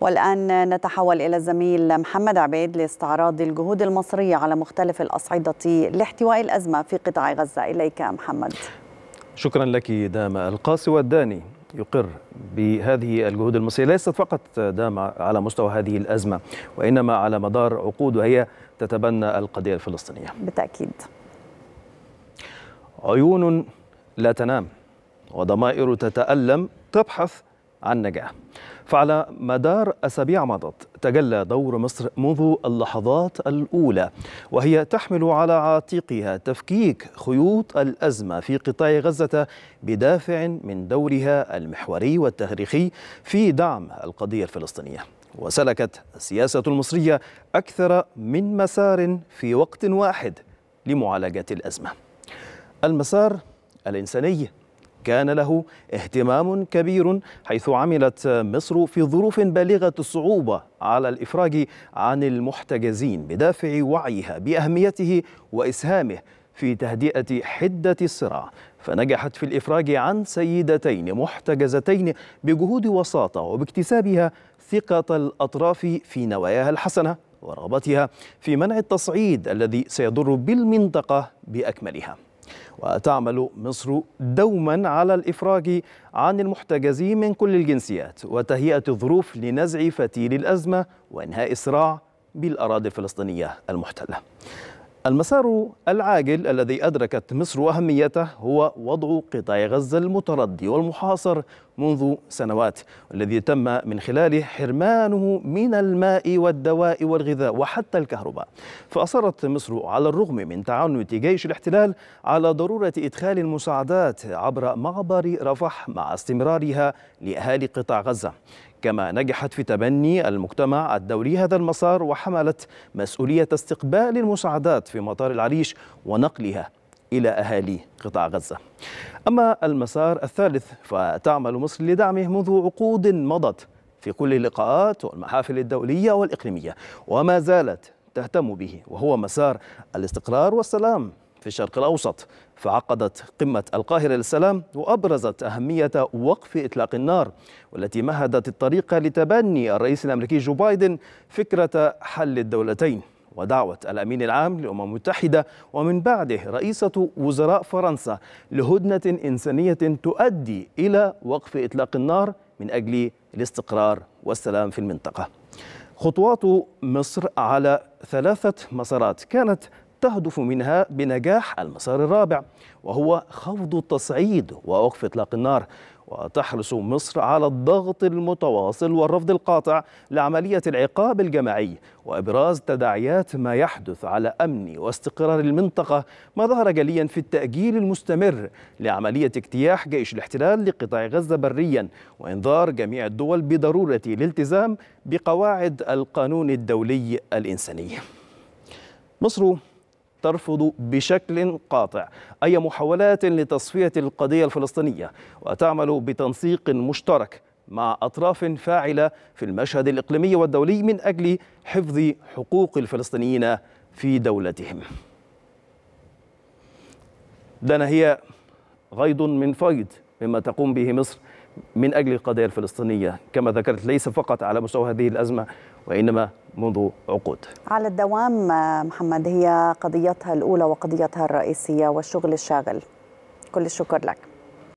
والآن نتحول إلى الزميل محمد عبيد لاستعراض الجهود المصرية على مختلف الأصعدة لاحتواء الأزمة في قطاع غزة إليك محمد شكرا لك دام القاسي والداني يقر بهذه الجهود المصرية ليست فقط دام على مستوى هذه الأزمة وإنما على مدار عقود وهي تتبنى القضية الفلسطينية بالتأكيد عيون لا تنام وضمائر تتألم تبحث عن نجاح فعلى مدار أسابيع مضت تجلى دور مصر منذ اللحظات الأولى وهي تحمل على عاتقها تفكيك خيوط الأزمة في قطاع غزة بدافع من دورها المحوري والتاريخي في دعم القضية الفلسطينية وسلكت السياسة المصرية أكثر من مسار في وقت واحد لمعالجة الأزمة المسار الإنساني كان له اهتمام كبير حيث عملت مصر في ظروف بالغة الصعوبة على الإفراج عن المحتجزين بدافع وعيها بأهميته وإسهامه في تهدئة حدة الصراع فنجحت في الإفراج عن سيدتين محتجزتين بجهود وساطة وباكتسابها ثقة الأطراف في نواياها الحسنة ورغبتها في منع التصعيد الذي سيضر بالمنطقة بأكملها وتعمل مصر دوما على الإفراج عن المحتجزين من كل الجنسيات وتهيئة الظروف لنزع فتيل الأزمة وإنهاء الصراع بالأراضي الفلسطينية المحتلة المسار العاجل الذي أدركت مصر أهميته هو وضع قطاع غزة المتردي والمحاصر منذ سنوات والذي تم من خلاله حرمانه من الماء والدواء والغذاء وحتى الكهرباء فأصرت مصر على الرغم من تعنت جيش الاحتلال على ضرورة إدخال المساعدات عبر معبر رفح مع استمرارها لأهالي قطاع غزة كما نجحت في تبني المجتمع الدولي هذا المسار وحملت مسؤولية استقبال المساعدات في مطار العريش ونقلها إلى أهالي قطاع غزة أما المسار الثالث فتعمل مصر لدعمه منذ عقود مضت في كل اللقاءات والمحافل الدولية والإقليمية وما زالت تهتم به وهو مسار الاستقرار والسلام في الشرق الأوسط فعقدت قمة القاهرة للسلام وأبرزت أهمية وقف إطلاق النار والتي مهدت الطريق لتبني الرئيس الأمريكي جو بايدن فكرة حل الدولتين ودعوة الأمين العام للأمم المتحدة ومن بعده رئيسة وزراء فرنسا لهدنة إنسانية تؤدي إلى وقف إطلاق النار من أجل الاستقرار والسلام في المنطقة خطوات مصر على ثلاثة مسارات كانت تهدف منها بنجاح المسار الرابع وهو خفض التصعيد ووقف إطلاق النار وتحرص مصر على الضغط المتواصل والرفض القاطع لعملية العقاب الجماعي وإبراز تداعيات ما يحدث على أمن واستقرار المنطقة ما ظهر جليا في التأجيل المستمر لعملية اجتياح جيش الاحتلال لقطاع غزة بريا وإنذار جميع الدول بضرورة الالتزام بقواعد القانون الدولي الإنساني مصر ترفض بشكل قاطع أي محاولات لتصفية القضية الفلسطينية وتعمل بتنسيق مشترك مع أطراف فاعلة في المشهد الإقليمي والدولي من أجل حفظ حقوق الفلسطينيين في دولتهم دنا هي غيض من فيض مما تقوم به مصر من أجل القضية الفلسطينية كما ذكرت ليس فقط على مستوى هذه الأزمة وإنما منذ عقود على الدوام محمد هي قضيتها الأولى وقضيتها الرئيسية والشغل الشاغل كل الشكر لك